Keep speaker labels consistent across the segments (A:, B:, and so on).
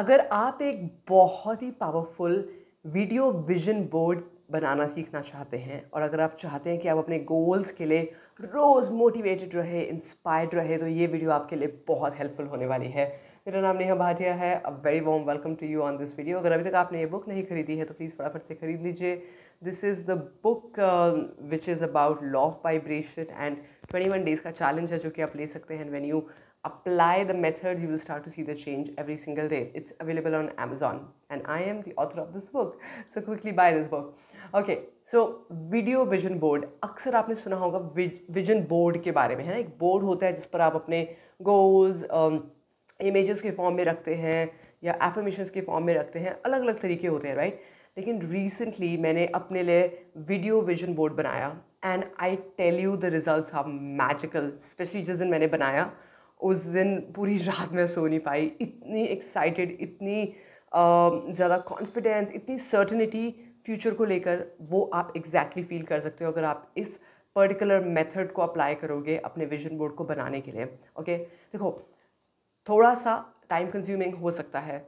A: अगर आप एक बहुत ही पावरफुल वीडियो विजन बोर्ड बनाना सीखना चाहते हैं और अगर आप चाहते हैं कि आप अपने गोल्स के लिए रोज़ मोटिवेटेड रहे इंस्पायर्ड रहे तो ये वीडियो आपके लिए बहुत हेल्पफुल होने वाली है मेरा नाम नेहा भाटिया है a very warm welcome to you on this video अगर अभी तक आपने ये बुक नहीं खरीदी है तो प्लीज़ फटाफट से ख़रीद लीजिए this is the book which is about law of vibration and twenty one days का चैलेंज है जो कि आप ले सकते हैं when you apply the method, you will start to see the change every single day. It's available on Amazon, and I am the author of this book. So quickly buy this book. Okay, so video vision board अक्सर आपने सुना होगा vision board के बारे में है ना एक बोर्ड होता है जिस पर आप अपने um, images के form में रखते हैं या affirmations के form में रखते हैं अलग अलग तरीके होते हैं right? लेकिन रिसेंटली मैंने अपने लिए वीडियो विजन बोर्ड बनाया and I tell you the results are magical specially जिस दिन मैंने बनाया उस दिन पूरी रात मैं सो नहीं पाई इतनी एक्साइटेड इतनी ज़्यादा कॉन्फिडेंस इतनी सर्टनिटी फ्यूचर को लेकर वो आप एग्जैक्टली exactly फील कर सकते हो अगर आप इस पर्टिकुलर मेथड को अप्लाई करोगे अपने विजन बोर्ड को बनाने के लिए ओके देखो थोड़ा सा टाइम कंज्यूमिंग हो सकता है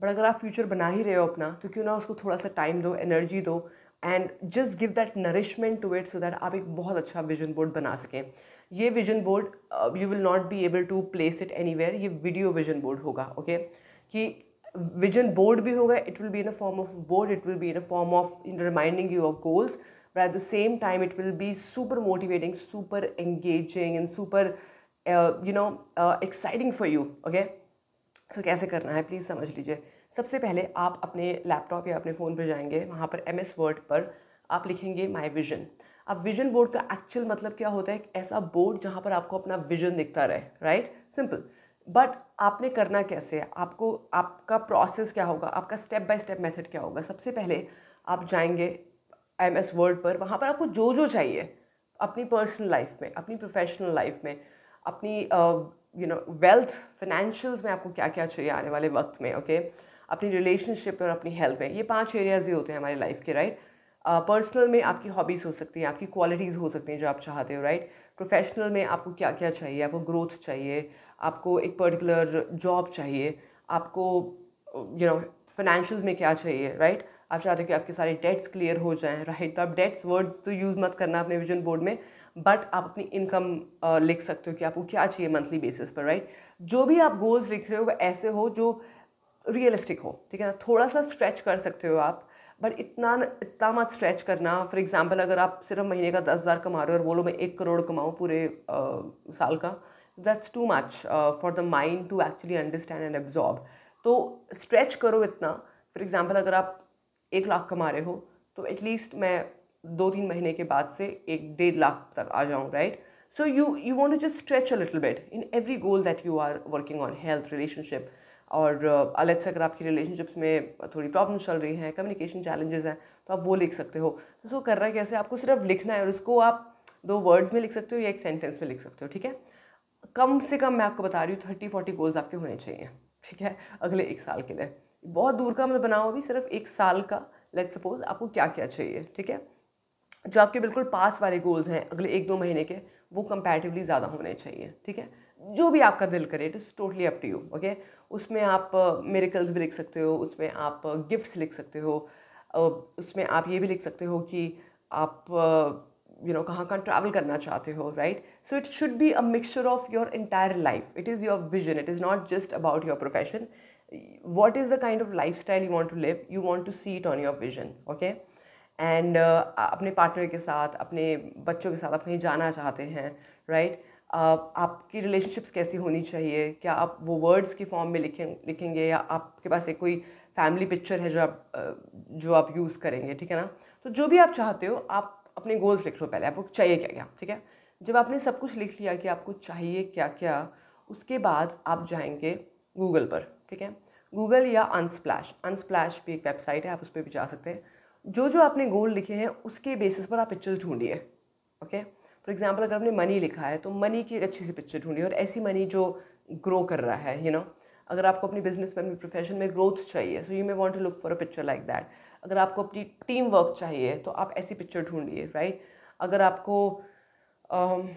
A: बट अगर आप फ्यूचर बना ही रहे हो अपना तो क्यों ना उसको थोड़ा सा टाइम दो एनर्जी दो and just give that nourishment to it so that आप एक बहुत अच्छा विजन बोर्ड बना सकें ये vision board you will not be able to place it any ये वीडियो विजन बोर्ड होगा ओके कि विजन बोर्ड भी होगा it will be in a form of board it will be in a form of reminding you goals but at the same time it will be super motivating super engaging and super you know exciting for you okay so कैसे करना है please समझ लीजिए सबसे पहले आप अपने laptop या अपने फ़ोन पर जाएंगे वहाँ पर एम एस वर्ड पर आप लिखेंगे माई विजन अब विजन बोर्ड का एक्चुअल मतलब क्या होता है एक ऐसा बोर्ड जहाँ पर आपको अपना विजन दिखता रहे राइट सिंपल बट आपने करना कैसे है आपको आपका प्रोसेस क्या होगा आपका स्टेप बाय स्टेप मेथड क्या होगा सबसे पहले आप जाएंगे एम एस वर्ड पर वहाँ पर आपको जो जो चाहिए अपनी पर्सनल लाइफ में अपनी प्रोफेशनल लाइफ में अपनी यू नो वेल्थ फाइनेंशियल्स में आपको क्या क्या चाहिए आने वाले वक्त में ओके okay? अपनी रिलेशनशिप और अपनी हेल्थ में ये पांच एरियाज ही होते हैं हमारी लाइफ के राइट right? पर्सनल में आपकी हॉबीज़ हो सकती हैं आपकी क्वालिटीज़ हो सकती हैं जो आप चाहते हो राइट प्रोफेशनल में आपको क्या क्या चाहिए आपको ग्रोथ चाहिए आपको एक पर्टिकुलर जॉब चाहिए आपको यू नो फाइनेंशियल में क्या चाहिए राइट आप चाहते हो कि आपके सारे डेट्स क्लियर हो जाएं राइट तो आप डेट्स वर्ड्स तो यूज़ मत करना अपने विजन बोर्ड में बट आप अपनी इनकम लिख सकते हो कि आपको क्या चाहिए मंथली बेसिस पर राइट जो भी आप गोल्स लिख रहे हो वह ऐसे हो जो रियलिस्टिक हो ठीक है ना थोड़ा सा स्ट्रेच कर सकते हो आप बट इतना इतना मत स्ट्रेच करना फॉर एग्जाम्पल अगर आप सिर्फ महीने का दस हज़ार कमा रहे हो और बोलो मैं एक करोड़ कमाऊँ पूरे uh, साल का that's too much for the mind to actually understand and absorb तो स्ट्रेच करो इतना फॉर एग्जाम्पल अगर आप एक लाख कमा रहे हो तो एटलीस्ट मैं दो तीन महीने के बाद से एक डेढ़ लाख तक आ जाऊँ right so you you want to just stretch a little bit in every goal that you are working on health relationship और अलग से अगर आपकी रिलेशनशिप्स में थोड़ी प्रॉब्लम चल रही हैं कम्युनिकेशन चैलेंजेस हैं तो आप वो लिख सकते हो तो उसको है कैसे आपको सिर्फ लिखना है और उसको आप दो वर्ड्स में लिख सकते हो या एक सेंटेंस में लिख सकते हो ठीक है कम से कम मैं आपको बता रही हूँ थर्टी फोर्टी गोल्स आपके होने चाहिए ठीक है अगले एक साल के लिए बहुत दूर का मतलब बनाओ अभी सिर्फ एक साल का लेट सपोज आपको क्या क्या चाहिए ठीक है जो आपके बिल्कुल पास वाले गोल्स हैं अगले एक दो महीने के वो कंपेरेटिवली ज़्यादा होने चाहिए ठीक है जो भी आपका दिल करे it is totally up to you okay उसमें आप मेरिकल्स भी लिख सकते हो उसमें आप गिफ्ट्स लिख सकते हो उसमें आप ये भी लिख सकते हो कि आप यू नो कहाँ कहाँ ट्रैवल करना चाहते हो right so it should be a mixture of your entire life it is your vision it is not just about your profession what is the kind of lifestyle you want to live you want to see it on your vision okay and अपने partner के साथ अपने बच्चों के साथ अपने जाना चाहते हैं राइट right? आपकी रिलेशनशिप्स कैसी होनी चाहिए क्या आप वो वर्ड्स की फॉर्म में लिखें लिखेंगे या आपके पास एक कोई फैमिली पिक्चर है जो आप जो आप यूज़ करेंगे ठीक है ना तो जो भी आप चाहते हो आप अपने गोल्स लिख लो पहले आपको चाहिए क्या क्या ठीक है जब आपने सब कुछ लिख लिया कि आपको चाहिए क्या क्या उसके बाद आप जाएंगे गूगल पर ठीक है गूगल या अनस्प्लैश अनस्प्लैश भी एक वेबसाइट है आप उस पर भी जा सकते हैं जो जो आपने गोल लिखे हैं उसके बेसिस पर आप पिक्चर्स ढूंढिए ओके okay? फॉर एग्जाम्पल अगर हमने मनी लिखा है तो मनी की एक अच्छी सी पिक्चर ढूंढी और ऐसी मनी जो ग्रो कर रहा है यू you नो know? अगर आपको अपनी बिजनेस में अपनी प्रोफेशन में ग्रोथ चाहिए so you may want to look for a picture like that अगर आपको अपनी टीम वर्क चाहिए तो आप ऐसी पिक्चर ढूंढिए राइट अगर आपको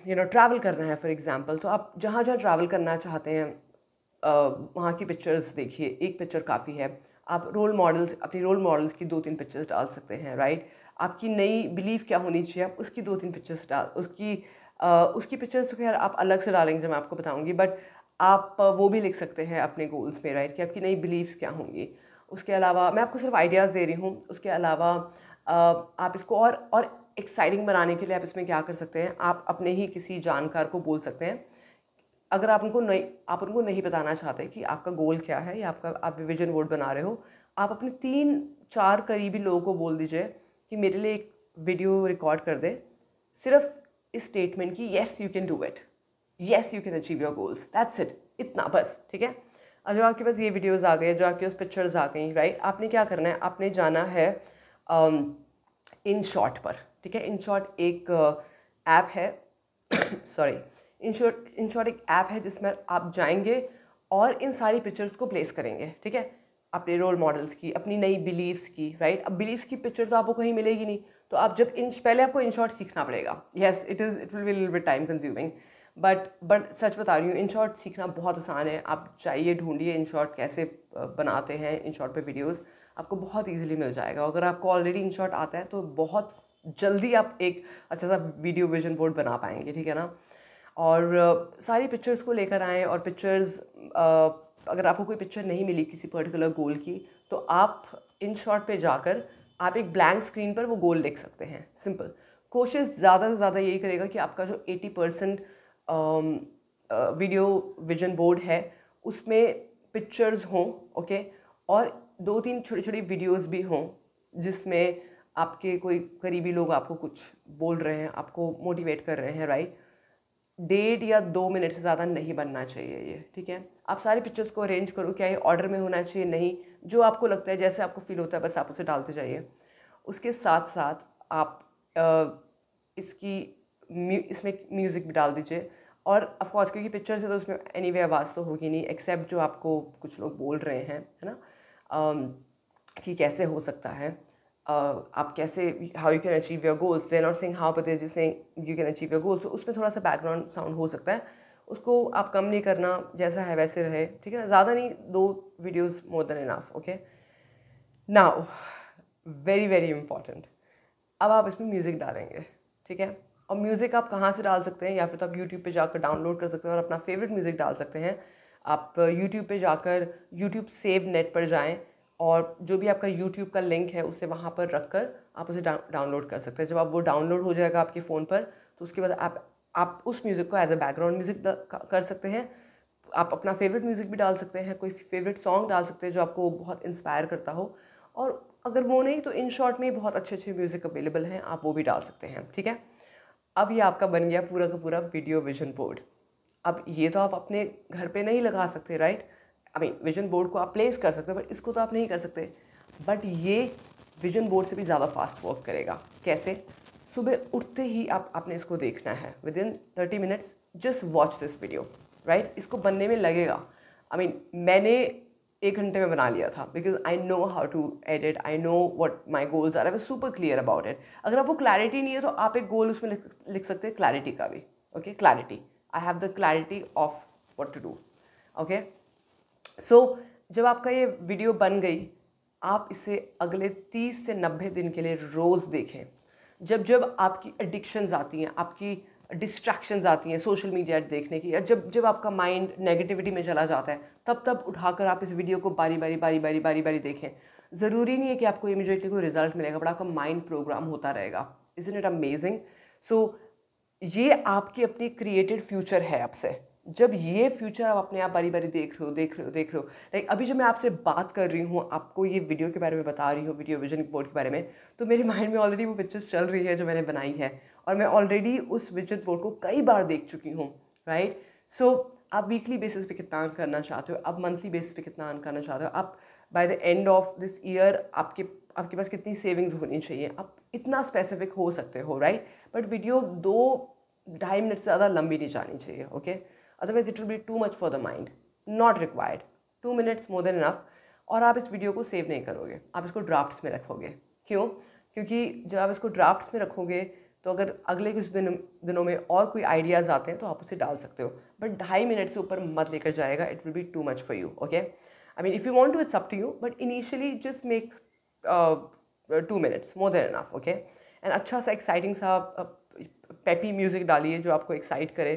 A: यू नो ट्रैवल करना है फॉर एग्ज़ाम्पल तो आप जहाँ जहाँ ट्रैवल करना चाहते हैं uh, वहाँ की पिक्चर्स देखिए एक पिक्चर काफ़ी है आप रोल मॉडल्स अपनी रोल मॉडल्स की दो तीन पिक्चर्स डाल सकते हैं राइट आपकी नई बिलीव क्या होनी चाहिए आप उसकी दो तीन पिक्चर्स डाल उसकी आ, उसकी पिक्चर्स तो खैर आप अलग से डालेंगे जब मैं आपको बताऊँगी बट आप वो भी लिख सकते हैं अपने गोल्स में राइट कि आपकी नई बिलीव्स क्या होंगी उसके अलावा मैं आपको सिर्फ आइडियाज़ दे रही हूँ उसके अलावा आप इसको और और एक्साइटिंग बनाने के लिए आप इसमें क्या कर सकते हैं आप अपने ही किसी जानकार को बोल सकते हैं अगर आप उनको नहीं आप उनको नहीं बताना चाहते कि आपका गोल क्या है या आपका आप विजन बोर्ड बना रहे हो आप अपने तीन चार करीबी लोगों को बोल दीजिए कि मेरे लिए एक वीडियो रिकॉर्ड कर दे सिर्फ इस स्टेटमेंट की yes you can do it yes you can achieve your goals that's it इतना बस ठीक है अब जो आपके पास ये वीडियोज़ आ गए जो आपके पास पिक्चर्स आ गई राइट आपने क्या करना है आपने जाना है इन um, शॉट पर ठीक है इन शॉट एक ऐप uh, है sorry InShot InShot एक ऐप है जिसमें आप जाएंगे और इन सारी पिक्चर्स को प्लेस करेंगे ठीक है अपने रोल मॉडल्स की अपनी नई बिलीव्स की राइट अब बिलीव्स की पिक्चर तो आपको कहीं मिलेगी नहीं तो आप जब इन पहले आपको इन शॉर्ट सीखना पड़ेगा yes it is it will will be time consuming but but सच बता रही हूँ इन शॉर्ट सीखना बहुत आसान है आप चाहिए ढूंढिए इन शॉर्ट कैसे बनाते हैं इन शॉर्ट पे वीडियोस आपको बहुत ईजिली मिल जाएगा अगर आपको ऑलरेडी इन शॉर्ट आता है तो बहुत जल्दी आप एक अच्छा सा वीडियो विजन बोर्ड बना पाएंगे ठीक है ना और सारी पिक्चर्स को लेकर आएँ और पिक्चर्स अगर आपको कोई पिक्चर नहीं मिली किसी पर्टिकुलर गोल की तो आप इन शॉर्ट पे जाकर आप एक ब्लैंक स्क्रीन पर वो गोल लिख सकते हैं सिंपल कोशिश ज़्यादा से ज़्यादा यही करेगा कि आपका जो 80 परसेंट वीडियो विजन बोर्ड है उसमें पिक्चर्स हों ओके और दो तीन छोटी छोटी वीडियोस भी हों जिसमें आपके कोई करीबी लोग आपको कुछ बोल रहे हैं आपको मोटिवेट कर रहे हैं राइट डेढ़ या दो मिनट से ज़्यादा नहीं बनना चाहिए ये ठीक है आप सारे पिक्चर्स को अरेंज करो क्या ये ऑर्डर में होना चाहिए नहीं जो आपको लगता है जैसे आपको फील होता है बस आप उसे डालते जाइए उसके साथ साथ आप आ, इसकी इसमें म्यूज़िक भी डाल दीजिए और ऑफकोर्स क्योंकि पिक्चर्स है तो उसमें एनी वे आवाज़ तो होगी नहीं एक्सेप्ट जो आपको कुछ लोग बोल रहे हैं है ना कि कैसे हो सकता है uh, आप कैसे how you can achieve your goals they not saying how but they saying you can achieve your goals उसमें थोड़ा सा बैकग्राउंड साउंड हो सकता है उसको आप कम नहीं करना जैसा है वैसे रहे ठीक है ना ज़्यादा नहीं दो videos more than enough okay now very very important अब आप इसमें म्यूज़िक डालेंगे ठीक है और म्यूज़िक आप कहाँ से डाल सकते हैं या फिर तो आप यूट्यूब पर जाकर डाउनलोड कर सकते हैं और अपना फेवरेट म्यूज़िक डाल सकते हैं आप यूट्यूब uh, पर जाकर यूट्यूब सेव नेट पर जाएँ और जो भी आपका यूट्यूब का लिंक है उसे वहाँ पर रख कर आप उसे डाउनलोड कर सकते हैं जब आप वो डाउनलोड हो जाएगा आपके फ़ोन पर तो उसके बाद आप आप उस म्यूज़िक को एज अ बैकग्राउंड म्यूज़िक कर सकते हैं आप अपना फेवरेट म्यूज़िक भी डाल सकते हैं कोई फेवरेट सॉन्ग डाल सकते हैं जो आपको बहुत इंस्पायर करता हो और अगर वो नहीं तो इन शॉर्ट में बहुत अच्छे अच्छे म्यूज़िक अवेलेबल हैं आप वो भी डाल सकते हैं ठीक है अब ये आपका बन गया पूरा का पूरा वीडियो विजन बोर्ड अब ये तो आप अपने घर पे नहीं लगा सकते right I mean vision board को आप प्लेस कर सकते हो बट इसको तो आप नहीं कर सकते बट ये विजन बोर्ड से भी ज़्यादा फास्ट वर्क करेगा कैसे सुबह उठते ही आप आपने इसको देखना है within thirty minutes just watch this video right इसको बनने में लगेगा आई I मीन mean, मैंने एक घंटे में बना लिया था because I know how to edit I know what my goals are I super clear about it अगर आपको क्लैरिटी नहीं है तो आप एक गोल उसमें लिख सकते हैं क्लैरिटी का भी okay clarity I have the clarity of what to do okay so so, जब आपका ये वीडियो बन गई आप इसे अगले तीस से नब्बे दिन के लिए रोज़ देखें जब जब आपकी एडिक्शंस आती हैं आपकी डिस्ट्रैक्शंस आती हैं सोशल मीडिया देखने की या जब जब आपका माइंड नेगेटिविटी में चला जाता है तब तब उठाकर आप इस वीडियो को बारी बारी बारी बारी बारी बारी देखें ज़रूरी नहीं है कि आपको इमिजिएटली कोई रिजल्ट मिलेगा बट आपका माइंड प्रोग्राम होता रहेगा इज़ इट अमेजिंग सो ये आपकी अपनी क्रिएटेड फ्यूचर है आपसे जब ये फ्यूचर आप अपने आप बारी बारी देख रहे हो देख रहे हो देख रहे हो लाइक अभी जब मैं आपसे बात कर रही हूँ आपको ये वीडियो के बारे में बता रही हूँ वीडियो विजन बोर्ड के बारे में तो मेरे माइंड में ऑलरेडी वो पिक्चर्स चल रही है जो मैंने बनाई है और मैं ऑलरेडी उस विजन बोर्ड को कई बार देख चुकी हूँ राइट सो आप वीकली बेसिस पे कितना अर्न करना चाहते हो आप मंथली बेसिस पे कितना अर्न करना चाहते हो आप by the end of this year आपके आपके पास कितनी सेविंग्स होनी चाहिए आप इतना स्पेसिफिक हो सकते हो राइट बट वीडियो दो ढाई मिनट से ज़्यादा लंबी नहीं जानी चाहिए okay okay? Otherwise it will be too much for the mind not required two minutes more than enough और आप इस वीडियो को सेव नहीं करोगे आप इसको ड्राफ्ट्स में रखोगे क्यों क्योंकि जब आप इसको ड्राफ्ट्स में रखोगे तो अगर अगले कुछ दिन दिनों में और कोई आइडियाज़ आते हैं तो आप उसे डाल सकते हो बट ढाई मिनट से ऊपर मत लेकर जाएगा it will be too much for you okay I mean if you want to it's up to you but initially just make two minutes more than enough okay and अच्छा सा exciting सा peppy music डालिए जो आपको excite करे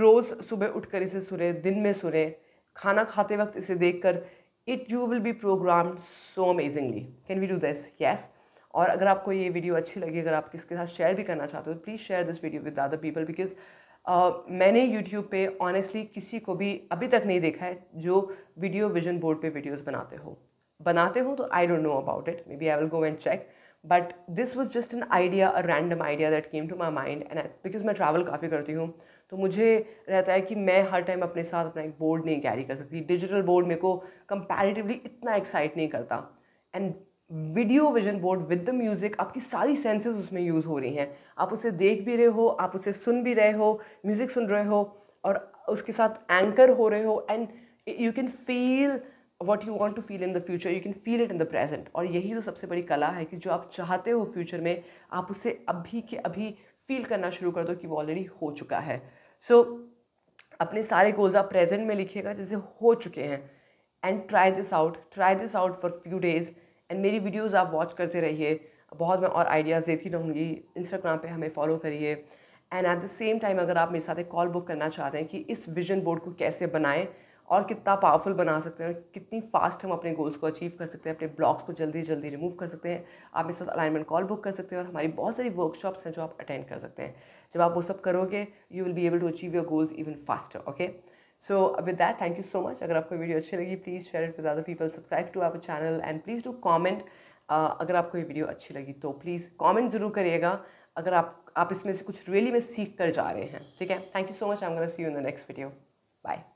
A: रोज़ सुबह उठकर इसे सुने दिन में सुने खाना खाते वक्त इसे देख कर it you will be program so amazingly can we do this yes और अगर आपको ये वीडियो अच्छी लगी अगर आप किसके साथ शेयर भी करना चाहते हो तो please share this video with other people because मैंने यूट्यूब पे ऑनेस्टली किसी को भी अभी तक नहीं देखा है जो वीडियो विजन बोर्ड पे वीडियोस बनाते हो बनाते हो तो I don't know about it maybe I will go and check but this was just an idea a random idea that came to my mind and because मैं travel काफ़ी करती हूँ तो मुझे रहता है कि मैं हर टाइम अपने साथ अपना एक बोर्ड नहीं कैरी कर सकती डिजिटल बोर्ड मेरे को कंपैरेटिवली इतना एक्साइट नहीं करता and video vision board with the music आपकी सारी सेंसेस उसमें यूज़ हो रही हैं आप उसे देख भी रहे हो आप उसे सुन भी रहे हो म्यूज़िक सुन रहे हो और उसके साथ एंकर हो रहे हो and you can feel what you want to feel in the future you can feel it in the present और यही तो सबसे बड़ी कला है कि जो आप चाहते हो फ्यूचर में आप उसे अभी के अभी फील करना शुरू कर दो कि वो ऑलरेडी हो चुका है सो so, अपने सारे गोल्स आप प्रेजेंट में लिखिएगा जैसे हो चुके हैं and try this out try this out for few days and मेरी वीडियोज़ आप वॉच करते रहिए बहुत मैं और आइडियाज़ देती रहूँगी इंस्टाग्राम पे हमें फॉलो करिए and at the same time अगर आप मेरे साथ एक कॉल बुक करना चाहते हैं कि इस विजन बोर्ड को कैसे बनाएं और कितना पावरफुल बना सकते हैं और कितनी फास्ट हम अपने गोल्स को अचीव कर सकते हैं अपने ब्लॉग्स को जल्दी जल्दी रिमूव कर सकते हैं आप मेरे साथ अलाइनमेंट कॉल बुक कर सकते हैं और हमारी बहुत सारी वर्कशॉप्स हैं जो आप अटेंड कर सकते हैं जब आप वो सब करोगे you will be able to achieve your goals even faster okay so with that thank you so much अगर आपको वीडियो अच्छी लगी please share it with other people subscribe to our channel and please do comment अगर आपको ये video अच्छी लगी तो प्लीज़ कॉमेंट ज़रूर करिएगा अगर आप आप इसमें से कुछ रियली में सीख कर जा रहे हैं ठीक है thank you so much I am gonna see you in the next video bye